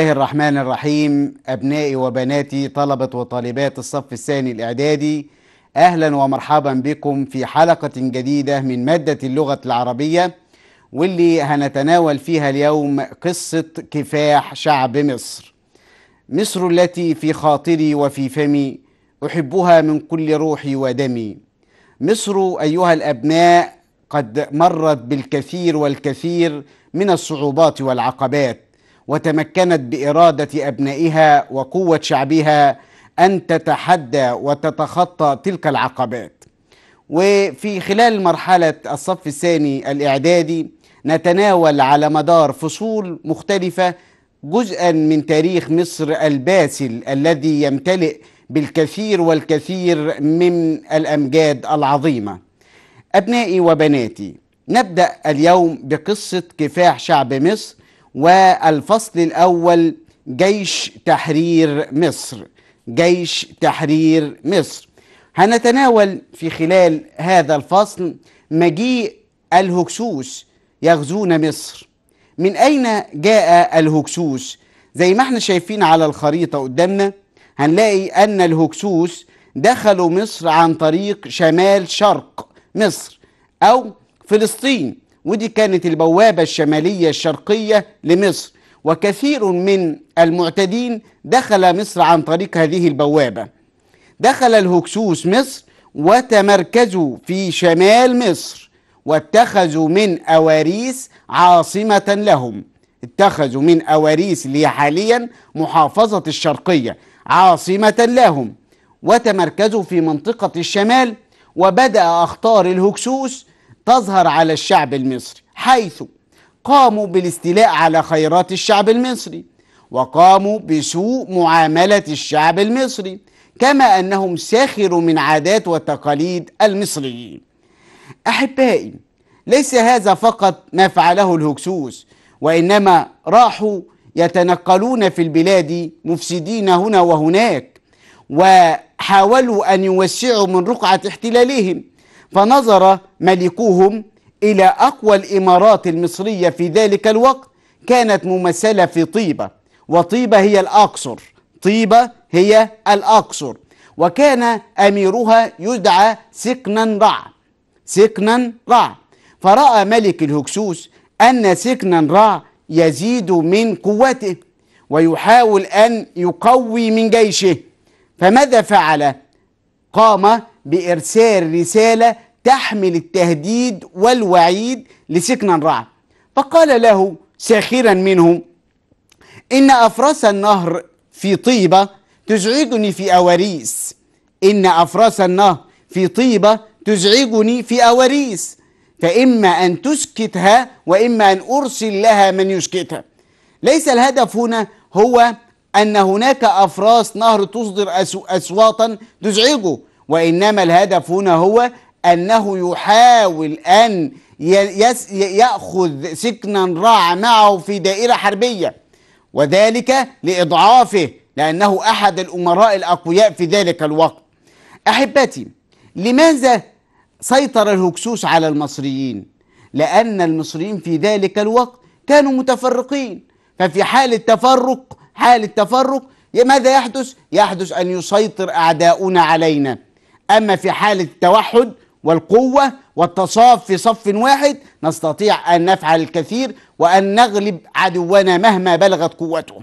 الله الرحمن الرحيم أبنائي وبناتي طلبة وطالبات الصف الثاني الإعدادي أهلا ومرحبا بكم في حلقة جديدة من مادة اللغة العربية واللي هنتناول فيها اليوم قصة كفاح شعب مصر مصر التي في خاطري وفي فمي أحبها من كل روحي ودمي مصر أيها الأبناء قد مرت بالكثير والكثير من الصعوبات والعقبات وتمكنت باراده ابنائها وقوه شعبها ان تتحدى وتتخطى تلك العقبات وفي خلال مرحله الصف الثاني الاعدادي نتناول على مدار فصول مختلفه جزءا من تاريخ مصر الباسل الذي يمتلئ بالكثير والكثير من الامجاد العظيمه ابنائي وبناتي نبدا اليوم بقصه كفاح شعب مصر والفصل الأول جيش تحرير مصر جيش تحرير مصر هنتناول في خلال هذا الفصل مجيء الهكسوس يغزون مصر من أين جاء الهكسوس؟ زي ما احنا شايفين على الخريطة قدامنا هنلاقي أن الهكسوس دخلوا مصر عن طريق شمال شرق مصر أو فلسطين ودي كانت البوابة الشمالية الشرقية لمصر وكثير من المعتدين دخل مصر عن طريق هذه البوابة دخل الهكسوس مصر وتمركزوا في شمال مصر واتخذوا من أواريس عاصمة لهم اتخذوا من أواريس اللي حاليا محافظة الشرقية عاصمة لهم وتمركزوا في منطقة الشمال وبدأ أخطار الهكسوس تظهر على الشعب المصري حيث قاموا بالاستيلاء على خيرات الشعب المصري وقاموا بسوء معاملة الشعب المصري كما أنهم ساخروا من عادات وتقاليد المصريين أحبائي ليس هذا فقط ما فعله الهكسوس وإنما راحوا يتنقلون في البلاد مفسدين هنا وهناك وحاولوا أن يوسعوا من رقعة احتلالهم فنظر ملكهم إلى أقوى الإمارات المصرية في ذلك الوقت كانت ممثلة في طيبة وطيبة هي الأقصر طيبة هي الأقصر وكان أميرها يدعى سكنا رع سكنا رع فرأى ملك الهكسوس أن سكنا رع يزيد من قوته ويحاول أن يقوي من جيشه فماذا فعل؟ قام بإرسال رسالة تحمل التهديد والوعيد لسكن رع فقال له ساخرا منه إن أفراس النهر في طيبة تزعجني في أواريس إن أفراس النهر في طيبة تزعجني في أواريس فإما أن تسكتها وإما أن أرسل لها من يسكتها ليس الهدف هنا هو أن هناك أفراس نهر تصدر أصواتا أسواطا تزعجه وإنما الهدف هنا هو أنه يحاول أن يأخذ سكنا رع معه في دائرة حربية وذلك لإضعافه لأنه أحد الأمراء الأقوياء في ذلك الوقت أحبتي لماذا سيطر الهكسوس على المصريين؟ لأن المصريين في ذلك الوقت كانوا متفرقين ففي حال التفرق حال التفرق ماذا يحدث؟ يحدث أن يسيطر أعداؤنا علينا أما في حالة التوحد والقوة والتصاف في صف واحد نستطيع أن نفعل الكثير وأن نغلب عدونا مهما بلغت قوته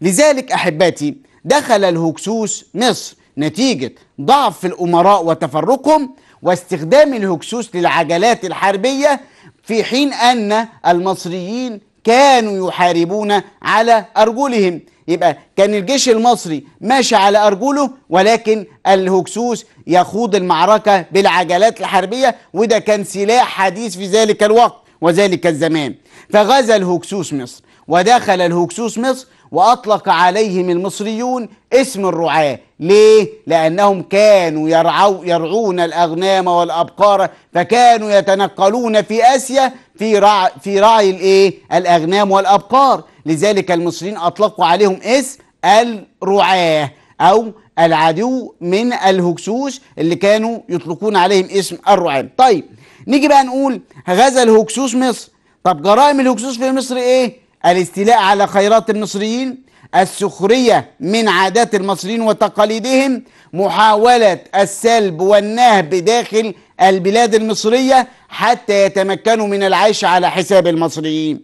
لذلك أحباتي دخل الهكسوس مصر نتيجة ضعف الأمراء وتفرقهم واستخدام الهكسوس للعجلات الحربية في حين أن المصريين كانوا يحاربون على أرجلهم يبقى كان الجيش المصري ماشي على أرجله ولكن الهكسوس يخوض المعركة بالعجلات الحربية وده كان سلاح حديث في ذلك الوقت وذلك الزمان فغزا الهكسوس مصر ودخل الهكسوس مصر وأطلق عليهم المصريون اسم الرعاة ليه؟ لأنهم كانوا يرعو يرعون الأغنام والأبقار فكانوا يتنقلون في آسيا في رع... في رعي الايه الاغنام والابقار لذلك المصريين اطلقوا عليهم اسم الرعاه او العدو من الهكسوس اللي كانوا يطلقون عليهم اسم الرعاه طيب نيجي بقى نقول غزا الهكسوس مصر طب جرائم الهكسوس في مصر ايه الاستيلاء على خيرات المصريين السخرية من عادات المصريين وتقاليدهم محاولة السلب والنهب داخل البلاد المصرية حتى يتمكنوا من العيش على حساب المصريين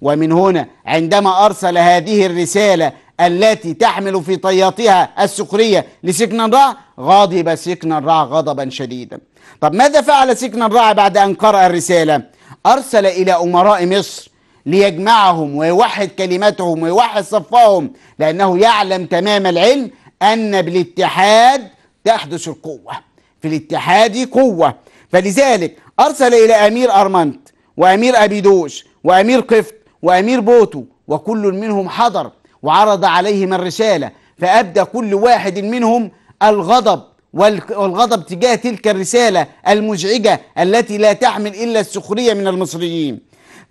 ومن هنا عندما أرسل هذه الرسالة التي تحمل في طياتها السخرية لسكن الرع غضب سكن الرع غضبا شديدا طب ماذا فعل سكن الرع بعد أن قرأ الرسالة أرسل إلى أمراء مصر ليجمعهم ويوحد كلمتهم ويوحد صفهم لأنه يعلم تمام العلم أن بالاتحاد تحدث القوة في الاتحاد قوة فلذلك أرسل إلى أمير أرمنت وأمير أبيدوش وأمير قفط وأمير بوتو وكل منهم حضر وعرض عليهم الرسالة فأبدى كل واحد منهم الغضب والغضب تجاه تلك الرسالة المزعجة التي لا تحمل إلا السخرية من المصريين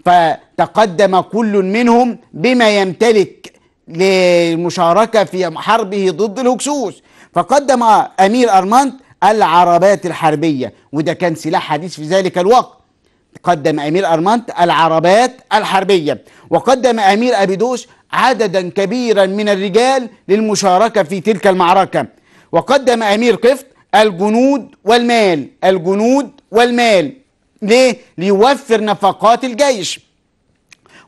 فتقدم كل منهم بما يمتلك للمشاركة في حربه ضد الهكسوس فقدم أمير أرمانت العربات الحربية وده كان سلاح حديث في ذلك الوقت قدم أمير أرمانت العربات الحربية وقدم أمير أبيدوس عددا كبيرا من الرجال للمشاركة في تلك المعركة وقدم أمير قفط الجنود والمال الجنود والمال ليه؟ ليوفر نفقات الجيش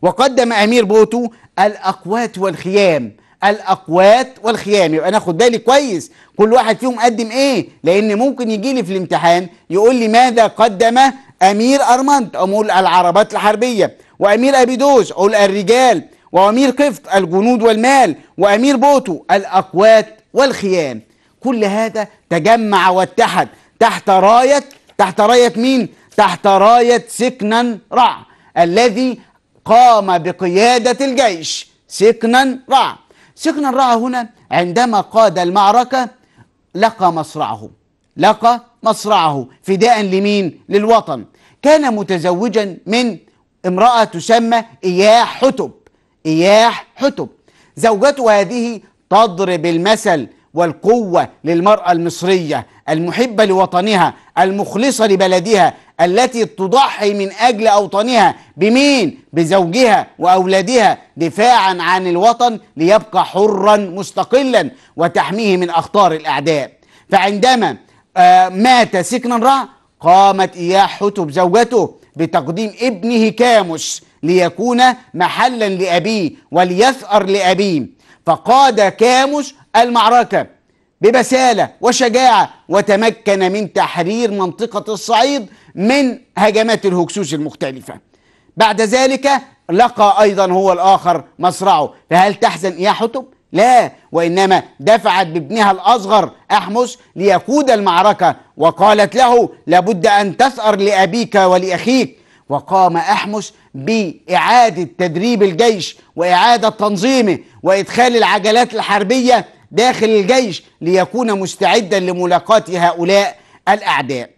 وقدم أمير بوتو الأقوات والخيام الاقوات والخيام يبقى ناخد بالي كويس كل واحد فيهم قدم ايه لان ممكن يجي لي في الامتحان يقول لي ماذا قدم امير ارمنت اقول العربات الحربيه وامير ابيدوس اقول الرجال وامير قفط الجنود والمال وامير بوتو الاقوات والخيام كل هذا تجمع واتحد تحت رايه تحت رايه مين تحت رايه سكنا رع الذي قام بقياده الجيش سكنا رع سيكنا رأى هنا عندما قاد المعركة لقى مصرعه لقى مصرعه فداء لمين؟ للوطن كان متزوجا من امرأة تسمى إياح حتب إياح حتب زوجته هذه تضرب المثل والقوة للمرأة المصرية المحبة لوطنها المخلصة لبلدها التي تضحي من أجل أوطانها بمين؟ بزوجها وأولادها دفاعا عن الوطن ليبقى حرا مستقلا وتحميه من أخطار الأعداء فعندما آه، مات سكنا را قامت إياه حتب زوجته بتقديم ابنه كاموس ليكون محلا لأبيه وليثأر لأبيه فقاد كاموس المعركة ببسالة وشجاعة وتمكن من تحرير منطقة الصعيد من هجمات الهكسوس المختلفة بعد ذلك لقى أيضا هو الآخر مصرعه فهل تحزن يا حتب؟ لا وإنما دفعت بابنها الأصغر أحمس ليقود المعركة وقالت له لابد أن تثأر لأبيك ولأخيك وقام أحمس بإعادة تدريب الجيش وإعادة تنظيمه وإدخال العجلات الحربية داخل الجيش ليكون مستعدا لملاقاة هؤلاء الأعداء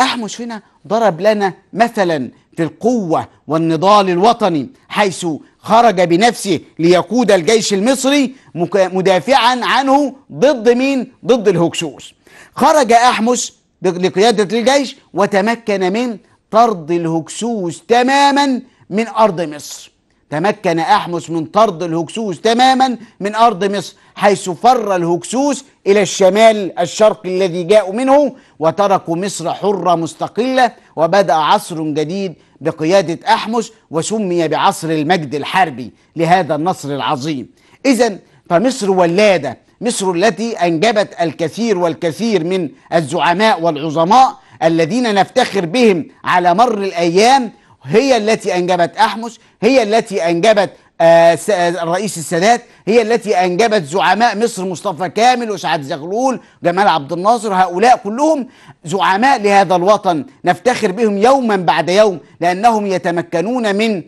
أحمس هنا ضرب لنا مثلا في القوة والنضال الوطني حيث خرج بنفسه ليقود الجيش المصري مدافعا عنه ضد مين؟ ضد الهكسوس خرج أحمس لقيادة الجيش وتمكن من طرد الهكسوس تماما من أرض مصر تمكن أحمس من طرد الهكسوس تماما من أرض مصر حيث فر الهكسوس إلى الشمال الشرقي الذي جاءوا منه وتركوا مصر حرة مستقلة وبدأ عصر جديد بقيادة أحمس وسمي بعصر المجد الحربي لهذا النصر العظيم إذا فمصر ولادة مصر التي أنجبت الكثير والكثير من الزعماء والعظماء الذين نفتخر بهم على مر الأيام هي التي أنجبت أحمس هي التي أنجبت آه الرئيس آه، السادات هي التي أنجبت زعماء مصر مصطفى كامل وسعد زغلول جمال عبد الناصر هؤلاء كلهم زعماء لهذا الوطن نفتخر بهم يوما بعد يوم لأنهم يتمكنون من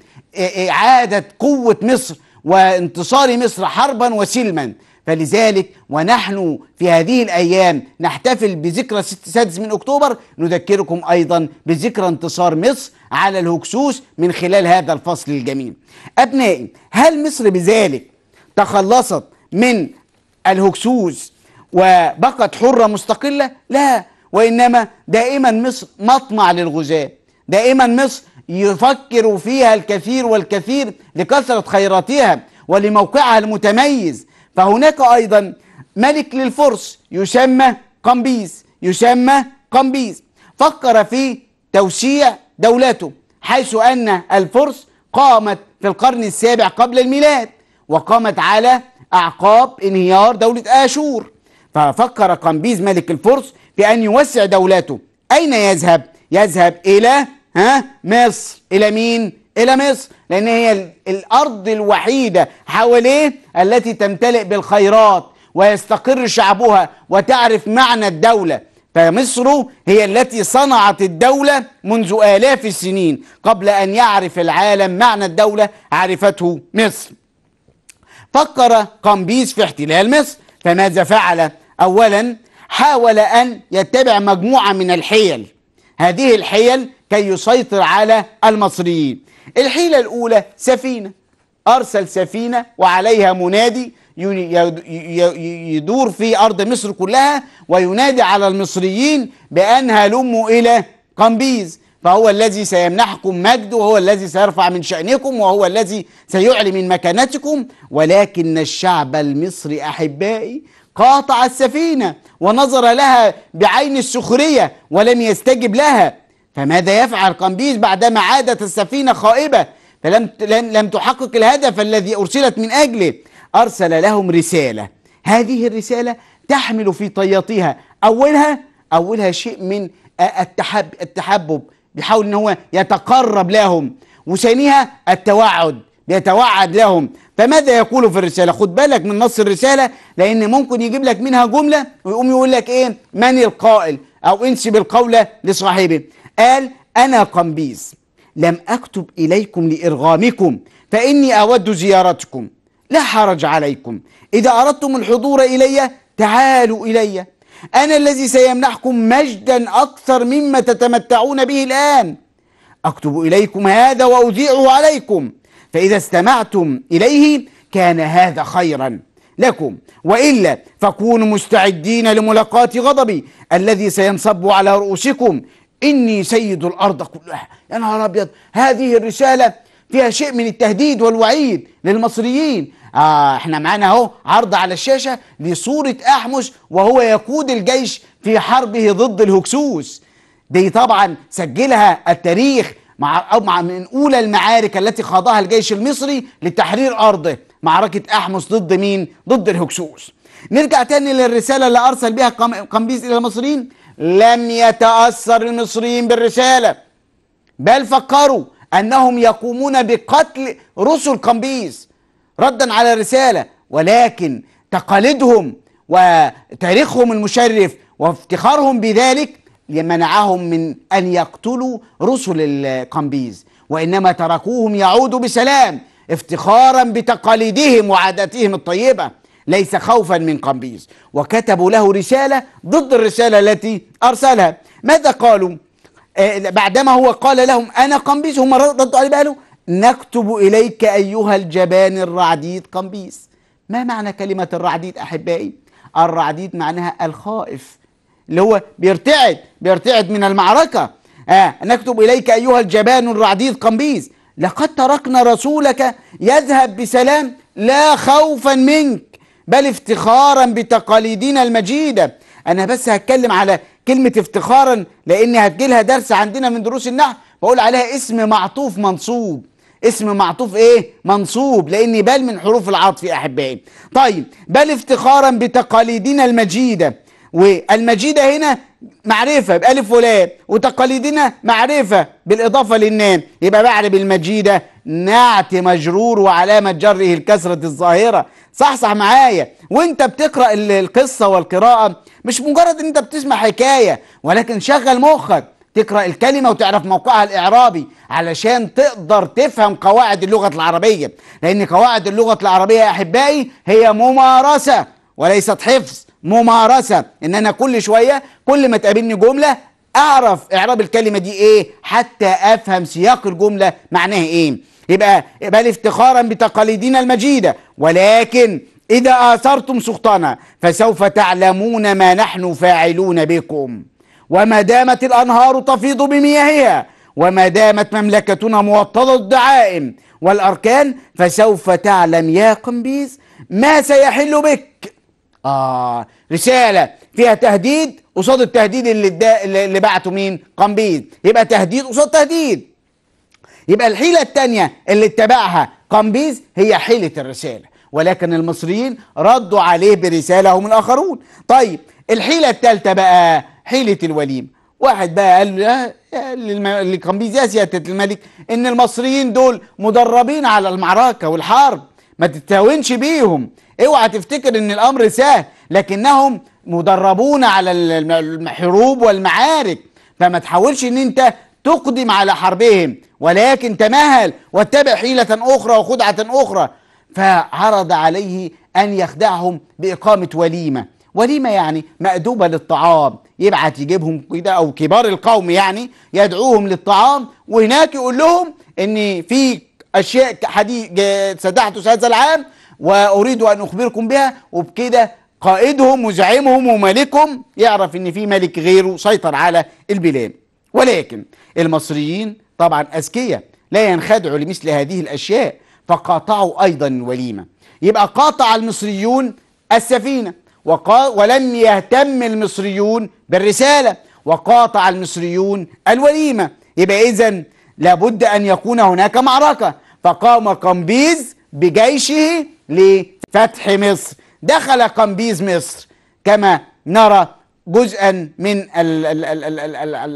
إعادة قوة مصر وانتصار مصر حربا وسلما فلذلك ونحن في هذه الأيام نحتفل بذكرى 6 من أكتوبر نذكركم أيضا بذكرى انتصار مصر على الهكسوس من خلال هذا الفصل الجميل أبنائي هل مصر بذلك تخلصت من الهكسوس وبقت حرة مستقلة؟ لا وإنما دائما مصر مطمع للغزاة دائما مصر يفكر فيها الكثير والكثير لكثرة خيراتها ولموقعها المتميز فهناك أيضا ملك للفرس يسمى قمبيز يسمى قمبيز فكر في توسيع دولته حيث أن الفرس قامت في القرن السابع قبل الميلاد وقامت على أعقاب انهيار دولة آشور ففكر قمبيز ملك الفرس في أن يوسع دولته أين يذهب؟ يذهب إلى ها مصر إلى مين؟ إلى مصر لأن هي الأرض الوحيدة حواليه التي تمتلئ بالخيرات ويستقر شعبها وتعرف معنى الدولة فمصر هي التي صنعت الدولة منذ آلاف السنين قبل أن يعرف العالم معنى الدولة عرفته مصر فكر قمبيز في احتلال مصر فماذا فعل؟ أولا حاول أن يتبع مجموعة من الحيل هذه الحيل كي يسيطر على المصريين الحيلة الأولى سفينة أرسل سفينة وعليها منادي يدور في أرض مصر كلها وينادي على المصريين بأن هلموا إلى قنبيز فهو الذي سيمنحكم مجد وهو الذي سيرفع من شأنكم وهو الذي سيعلي من مكانتكم ولكن الشعب المصري أحبائي قاطع السفينة ونظر لها بعين السخرية ولم يستجب لها فماذا يفعل قمبيز بعدما عادت السفينة خائبة فلم لم تحقق الهدف الذي أرسلت من أجله أرسل لهم رسالة هذه الرسالة تحمل في طياتها أولها أولها شيء من التحب التحبب بيحاول ان هو يتقرب لهم وثانيها التوعد يتوعد لهم فماذا يقول في الرساله خد بالك من نص الرساله لان ممكن يجيب لك منها جمله ويقوم يقول لك ايه من القائل او انسب القول لصاحبه قال أنا قمبيز لم أكتب إليكم لإرغامكم فإني أود زيارتكم لا حرج عليكم إذا أردتم الحضور إلي تعالوا إلي أنا الذي سيمنحكم مجدا أكثر مما تتمتعون به الآن أكتب إليكم هذا وأذيعه عليكم فإذا استمعتم إليه كان هذا خيرا لكم وإلا فكونوا مستعدين لملاقاة غضبي الذي سينصب على رؤوسكم إني سيد الأرض كلها يا نهار أبيض هذه الرسالة فيها شيء من التهديد والوعيد للمصريين آه احنا معانا اهو عرض على الشاشة لصورة أحمس وهو يقود الجيش في حربه ضد الهكسوس دي طبعا سجلها التاريخ مع أو مع من أولى المعارك التي خاضها الجيش المصري لتحرير أرضه معركة أحمس ضد مين؟ ضد الهكسوس نرجع تاني للرسالة اللي أرسل بها قمبيز إلى المصريين لم يتأثر المصريين بالرسالة بل فكروا أنهم يقومون بقتل رسل قمبيز ردا على الرسالة ولكن تقاليدهم وتاريخهم المشرف وافتخارهم بذلك منعهم من أن يقتلوا رسل القمبيز وإنما تركوهم يعودوا بسلام افتخارا بتقاليدهم وعاداتهم الطيبة ليس خوفا من قمبيز وكتبوا له رسالة ضد الرسالة التي أرسلها ماذا قالوا آه، بعدما هو قال لهم أنا قمبيز هم ردوا عليه قالوا نكتب إليك أيها الجبان الرعديد قمبيز ما معنى كلمة الرعديد أحبائي الرعديد معناها الخائف اللي هو بيرتعد بيرتعد من المعركة آه نكتب إليك أيها الجبان الرعديد قمبيز لقد تركنا رسولك يذهب بسلام لا خوفا منك بل افتخارا بتقاليدنا المجيدة أنا بس هتكلم على كلمة افتخارا لأن هتجيلها درس عندنا من دروس النحو بقول عليها اسم معطوف منصوب اسم معطوف ايه منصوب لان بل من حروف العطف يا احبائي طيب بل افتخارا بتقاليدنا المجيده والمجيده هنا معرفة بألف ولام وتقاليدنا معرفة بالإضافة للنام يبقى بعرب المجيدة نعت مجرور وعلامة جره الكسرة الظاهرة صح صح معايا وانت بتقرأ القصة والقراءة مش مجرد ان انت بتسمع حكاية ولكن شغل مخك تقرأ الكلمة وتعرف موقعها الإعرابي علشان تقدر تفهم قواعد اللغة العربية لأن قواعد اللغة العربية يا أحبائي هي ممارسة وليست حفظ ممارسه ان انا كل شويه كل ما تقابلني جمله اعرف اعراب الكلمه دي ايه حتى افهم سياق الجمله معناها ايه يبقى بل افتخارا بتقاليدنا المجيده ولكن اذا اثرتم سخطنا فسوف تعلمون ما نحن فاعلون بكم وما دامت الانهار تفيض بمياهها وما دامت مملكتنا موطده الدعائم والاركان فسوف تعلم يا قنبيز ما سيحل بك آه رسالة فيها تهديد قصاد التهديد اللي دا اللي بعته مين؟ قنبيد يبقى تهديد قصاد تهديد يبقى الحيلة التانية اللي اتبعها قنبيز هي حيلة الرسالة ولكن المصريين ردوا عليه برسالة هم الآخرون طيب الحيلة التالتة بقى حيلة الوليمة واحد بقى قال للقنبيز آه، آه، يا سيادة الملك إن المصريين دول مدربين على المعركة والحرب ما تتهاونش بيهم اوعى تفتكر ان الامر سهل لكنهم مدربون على الحروب والمعارك فما تحاولش ان انت تقدم على حربهم ولكن تمهل واتبع حيلة أخرى وخدعة أخرى فعرض عليه أن يخدعهم بإقامة وليمة وليمة يعني مأدوبة للطعام يبعت يجيبهم كده أو كبار القوم يعني يدعوهم للطعام وهناك يقول لهم إن في أشياء حديث سدحت هذا العام وأريد أن أخبركم بها وبكده قائدهم وزعيمهم وملكهم يعرف ان في ملك غيره سيطر على البلاد ولكن المصريين طبعا اذكياء لا ينخدعوا لمثل هذه الاشياء فقاطعوا ايضا الوليمه يبقى قاطع المصريون السفينه وقا ولم يهتم المصريون بالرساله وقاطع المصريون الوليمه يبقى اذا لابد ان يكون هناك معركه فقام قمبيز بجيشه لفتح مصر دخل قمبيز مصر كما نرى جزءا من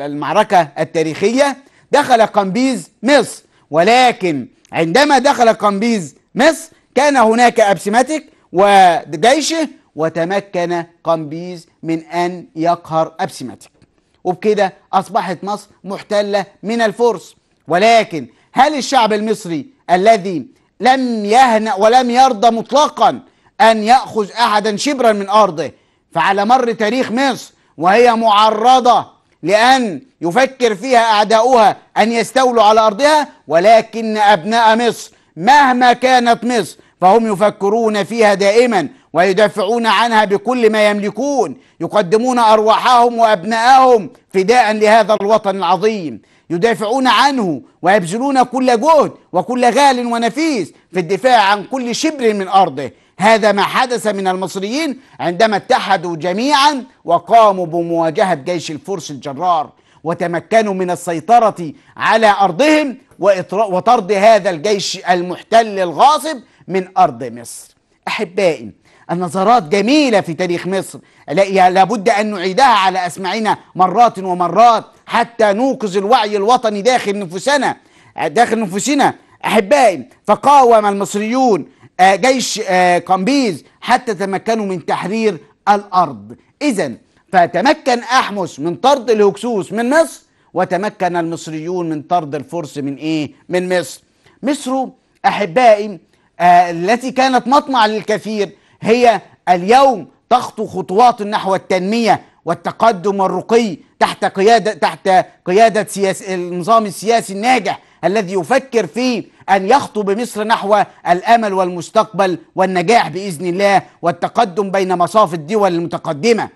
المعركة التاريخية دخل قمبيز مصر ولكن عندما دخل قمبيز مصر كان هناك أبسماتيك وجيشه وتمكن قمبيز من أن يقهر أبسماتيك وبكده أصبحت مصر محتلة من الفرس ولكن هل الشعب المصري الذي لم يهنأ ولم يرضى مطلقا أن يأخذ أحدا شبرا من أرضه فعلى مر تاريخ مصر وهي معرضة لأن يفكر فيها أعداؤها أن يستولوا على أرضها ولكن أبناء مصر مهما كانت مصر فهم يفكرون فيها دائما ويدافعون عنها بكل ما يملكون يقدمون أرواحهم وأبناءهم فداء لهذا الوطن العظيم يدافعون عنه ويبذلون كل جهد وكل غال ونفيس في الدفاع عن كل شبر من أرضه هذا ما حدث من المصريين عندما اتحدوا جميعا وقاموا بمواجهة جيش الفرس الجرار وتمكنوا من السيطرة على أرضهم وطرد هذا الجيش المحتل الغاصب من أرض مصر أحبائي النظرات جميلة في تاريخ مصر لابد أن نعيدها على أسمعنا مرات ومرات حتى نوقظ الوعي الوطني داخل نفوسنا داخل نفوسنا أحبائي فقاوم المصريون آه، جيش آه، قنبيز حتى تمكنوا من تحرير الأرض إذا فتمكن أحمس من طرد الهكسوس من مصر وتمكن المصريون من طرد الفرس من إيه؟ من مصر مصر أحبائي آه، التي كانت مطمع للكثير هي اليوم تخطو خطوات نحو التنمية والتقدم والرقي تحت قيادة تحت قيادة سياس النظام السياسي الناجح الذي يفكر في أن يخطو بمصر نحو الأمل والمستقبل والنجاح بإذن الله والتقدم بين مصاف الدول المتقدمة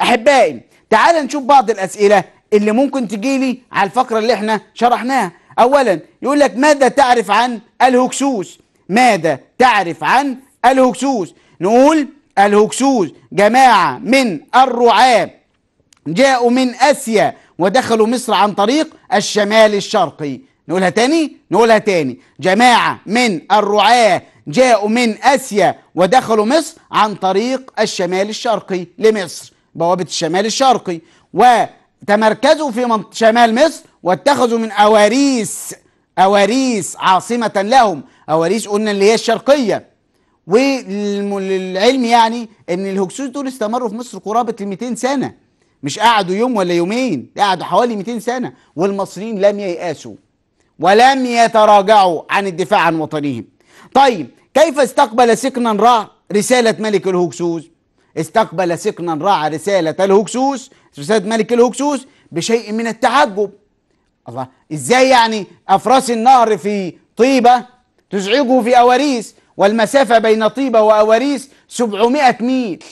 أحبائي تعال نشوف بعض الأسئلة اللي ممكن تجيلي على الفقرة اللي احنا شرحناها أولا يقول لك ماذا تعرف عن الهكسوس ماذا تعرف عن الهكسوس نقول الهكسوس جماعة من الرعاة جاءوا من آسيا ودخلوا مصر عن طريق الشمال الشرقي نقولها تاني نقولها تاني جماعة من الرعاة جاءوا من آسيا ودخلوا مصر عن طريق الشمال الشرقي لمصر بوابة الشمال الشرقي وتمركزوا في شمال مصر واتخذوا من أواريس أواريس عاصمة لهم أواريس قلنا اللي هي الشرقية وللعلم يعني ان الهكسوس دول استمروا في مصر قرابه ال 200 سنه مش قعدوا يوم ولا يومين قعدوا حوالي 200 سنه والمصريين لم ييأسوا ولم يتراجعوا عن الدفاع عن وطنهم طيب كيف استقبل سكنا راع رساله ملك الهكسوس استقبل سكنا راع رساله الهكسوس رساله ملك الهكسوس بشيء من التعجب الله ازاي يعني افراس النهر في طيبه تزعجه في اواريس والمسافة بين طيبة وأواريس 700 ميل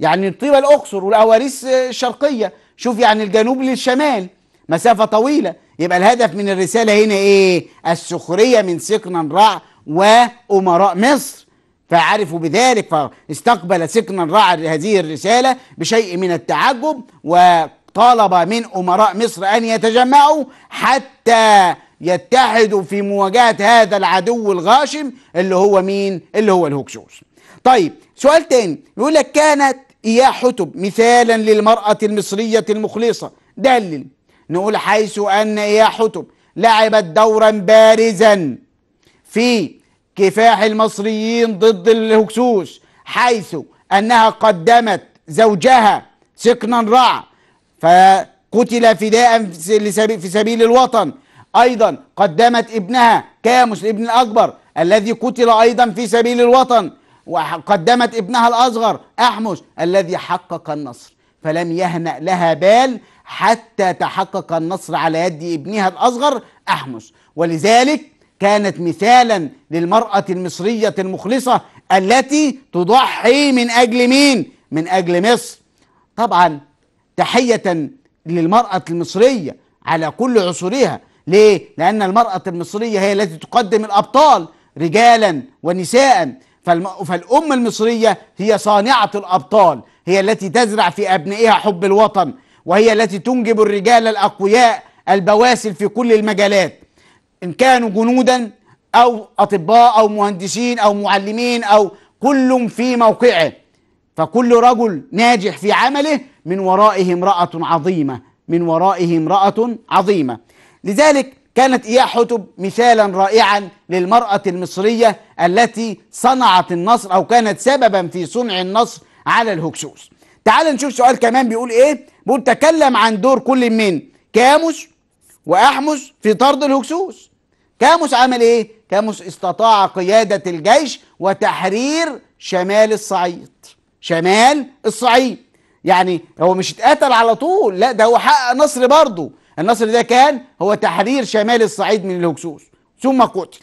يعني طيبة الأقصر والأواريس الشرقية آه، شوف يعني الجنوب للشمال مسافة طويلة يبقى الهدف من الرسالة هنا إيه السخرية من سقنا رع وأمراء مصر فعرفوا بذلك فاستقبل سقنا رع هذه الرسالة بشيء من التعجب وطالب من أمراء مصر أن يتجمعوا حتى يتحدوا في مواجهة هذا العدو الغاشم اللي هو مين؟ اللي هو الهكسوس طيب سؤال تاني يقول لك كانت إياه حتب مثالا للمرأة المصرية المخلصة دلل نقول حيث أن إياه حتب لعبت دورا بارزا في كفاح المصريين ضد الهكسوس حيث أنها قدمت زوجها سقنا رع فقتل فداء في سبيل الوطن أيضا قدمت ابنها كاموس الابن الأكبر الذي قتل أيضا في سبيل الوطن وقدمت ابنها الأصغر أحمس الذي حقق النصر فلم يهنأ لها بال حتى تحقق النصر على يد ابنها الأصغر أحمس ولذلك كانت مثالا للمرأة المصرية المخلصة التي تضحي من أجل مين؟ من أجل مصر طبعا تحية للمرأة المصرية على كل عصورها ليه؟ لأن المرأة المصرية هي التي تقدم الأبطال رجالا ونساء فالم... فالأم المصرية هي صانعة الأبطال هي التي تزرع في أبنائها حب الوطن وهي التي تنجب الرجال الأقوياء البواسل في كل المجالات إن كانوا جنودا أو أطباء أو مهندسين أو معلمين أو كل في موقعه فكل رجل ناجح في عمله من ورائه امرأة عظيمة من ورائه امرأة عظيمة لذلك كانت إياه حتب مثالا رائعا للمرأة المصرية التي صنعت النصر أو كانت سببا في صنع النصر على الهكسوس تعال نشوف سؤال كمان بيقول إيه بيقول تكلم عن دور كل من كاموس وأحمس في طرد الهكسوس كاموس عمل إيه كاموس استطاع قيادة الجيش وتحرير شمال الصعيد شمال الصعيد يعني هو مش اتقتل على طول لا ده هو حقق نصر برضه النصر ده كان هو تحرير شمال الصعيد من الهكسوس ثم قتل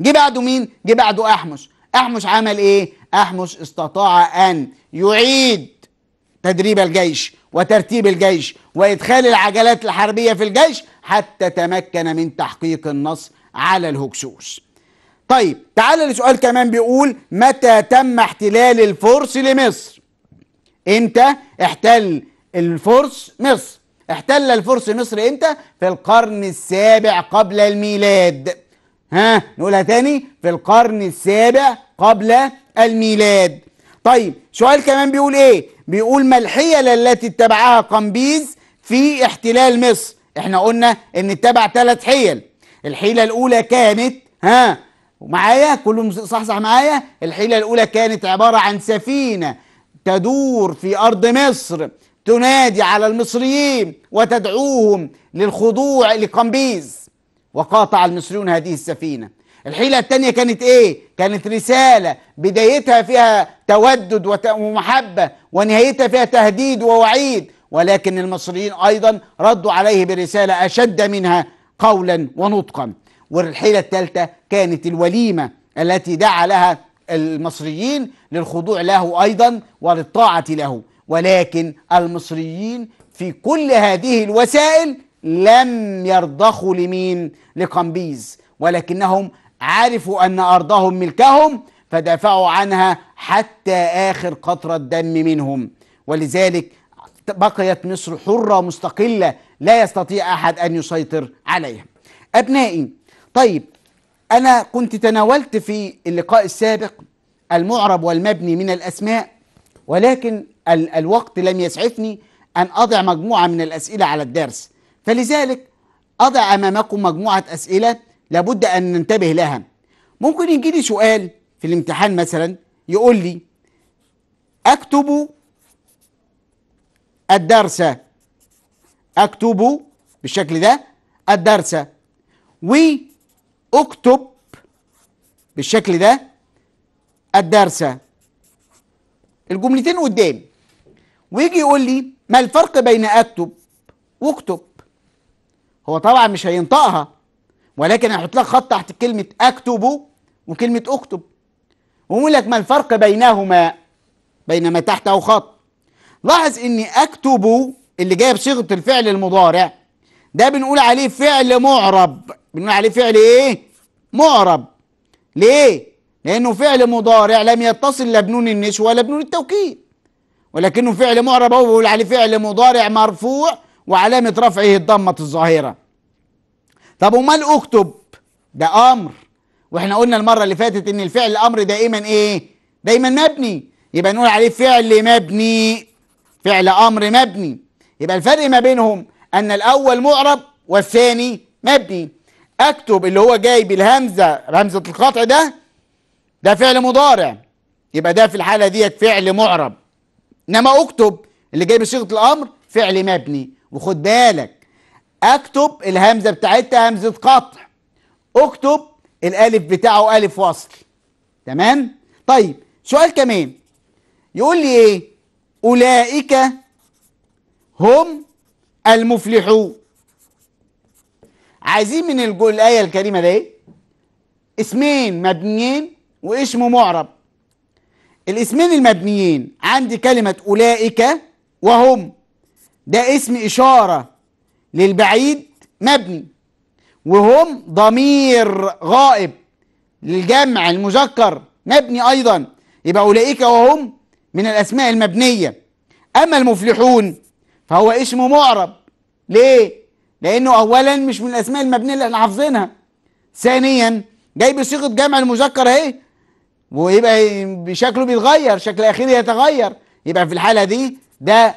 جه بعده مين؟ جه بعده أحمس أحمس عمل إيه؟ أحمس استطاع أن يعيد تدريب الجيش وترتيب الجيش وإدخال العجلات الحربية في الجيش حتى تمكن من تحقيق النصر على الهكسوس طيب تعال لسؤال كمان بيقول متى تم احتلال الفرس لمصر امتى احتل الفرس مصر احتل الفرس مصر امتى في القرن السابع قبل الميلاد ها نقولها تاني في القرن السابع قبل الميلاد طيب سؤال كمان بيقول ايه بيقول ما الحيل التي اتبعها قمبيز في احتلال مصر احنا قلنا ان اتبع ثلاث حيل الحيله الاولى كانت ها معايا كله صحصح معايا الحيله الاولى كانت عباره عن سفينه تدور في ارض مصر تنادي على المصريين وتدعوهم للخضوع لقمبيز وقاطع المصريون هذه السفينة الحيلة الثانية كانت ايه؟ كانت رسالة بدايتها فيها تودد ومحبة ونهايتها فيها تهديد ووعيد ولكن المصريين ايضا ردوا عليه برسالة اشد منها قولا ونطقا والحيلة الثالثة كانت الوليمة التي دعا لها المصريين للخضوع له ايضا وللطاعة له ولكن المصريين في كل هذه الوسائل لم يرضخوا لمين لقمبيز ولكنهم عرفوا أن أرضهم ملكهم فدافعوا عنها حتى آخر قطرة دم منهم ولذلك بقيت مصر حرة مستقلة لا يستطيع أحد أن يسيطر عليها أبنائي طيب أنا كنت تناولت في اللقاء السابق المعرب والمبني من الأسماء ولكن ال الوقت لم يسعفني أن أضع مجموعة من الأسئلة على الدرس فلذلك أضع أمامكم مجموعة أسئلة لابد أن ننتبه لها ممكن يجي لي سؤال في الامتحان مثلا يقول لي أكتب الدرس أكتب بالشكل ده الدرس وأكتب بالشكل ده الدرس الجملتين قدام ويجي يقول لي ما الفرق بين اكتب واكتب هو طبعا مش هينطقها ولكن هيحط لك خط تحت كلمه اكتب وكلمه اكتب ويقول لك ما الفرق بينهما بينما تحته خط لاحظ ان اكتب اللي جايه بصيغه الفعل المضارع ده بنقول عليه فعل معرب بنقول عليه فعل ايه معرب ليه لانه فعل مضارع لم يتصل لا بنون النشوه ولا بنون التوكيد ولكنه فعل معرب أو بيقول عليه فعل مضارع مرفوع وعلامة رفعه الضمة الظاهرة طب وما اكتب ده أمر واحنا قلنا المرة اللي فاتت ان الفعل الأمر دائما ايه دايما مبني يبقى نقول عليه فعل مبني فعل أمر مبني يبقى الفرق ما بينهم أن الأول معرب والثاني مبني اكتب اللي هو جاي بالهمزة همزة القطع ده ده فعل مضارع يبقى ده في الحالة ديت فعل معرب انما اكتب اللي جاي بصيغه الامر فعل مبني وخد بالك اكتب الهمزه بتاعتها همزه قطع اكتب الالف بتاعه الف وصل تمام طيب سؤال كمان يقول لي ايه اولئك هم المفلحون عايزين من الايه الكريمه ده اسمين مبنيين واسم معرب الاسمين المبنيين عندي كلمة أولئك وهم ده اسم إشارة للبعيد مبني وهم ضمير غائب للجمع المذكر مبني أيضا يبقى أولئك وهم من الأسماء المبنية أما المفلحون فهو اسم معرب ليه؟ لأنه أولا مش من الأسماء المبنية اللي احنا حافظينها ثانيا جاي بصيغة جمع المذكر أهي ويبقى شكله بيتغير شكل اخره يتغير يبقى في الحاله دي ده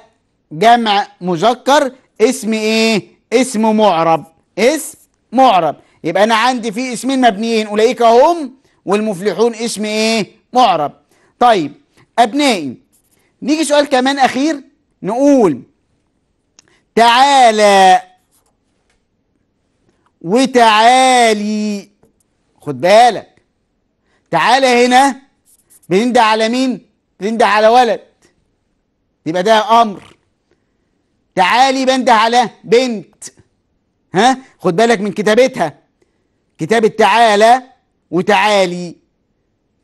جمع مذكر اسم ايه اسم معرب اسم معرب يبقى انا عندي في اسمين مبنيين اولئك هم والمفلحون اسم ايه معرب طيب ابنائي نيجي سؤال كمان اخير نقول تعالى وتعالي خد بالك تعالى هنا بننده على مين بننده على ولد يبقى ده امر تعالي بنده على بنت ها خد بالك من كتابتها كتابة تعالى وتعالي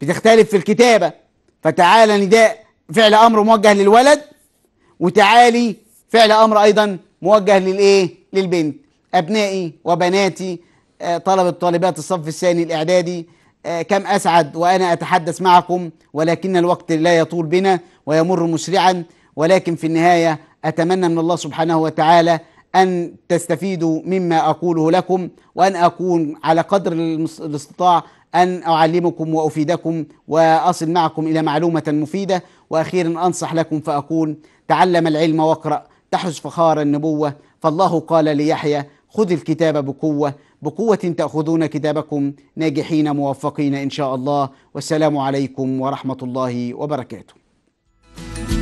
بتختلف في الكتابة فتعالى نداء فعل أمر موجه للولد وتعالي فعل أمر أيضا موجه للإيه؟ للبنت أبنائي وبناتي آه، طلبة طالبات الصف الثاني الإعدادي آه، كم أسعد وأنا أتحدث معكم ولكن الوقت لا يطول بنا ويمر مسرعا ولكن في النهاية أتمنى من الله سبحانه وتعالى أن تستفيدوا مما أقوله لكم وأن أكون على قدر الاستطاع أن أعلمكم وأفيدكم وأصل معكم إلى معلومة مفيدة وأخيرا أنصح لكم فأقول تعلم العلم واقرأ تحس فخار النبوة فالله قال ليحيى خذ الكتاب بقوة بقوة تأخذون كتابكم ناجحين موفقين إن شاء الله والسلام عليكم ورحمة الله وبركاته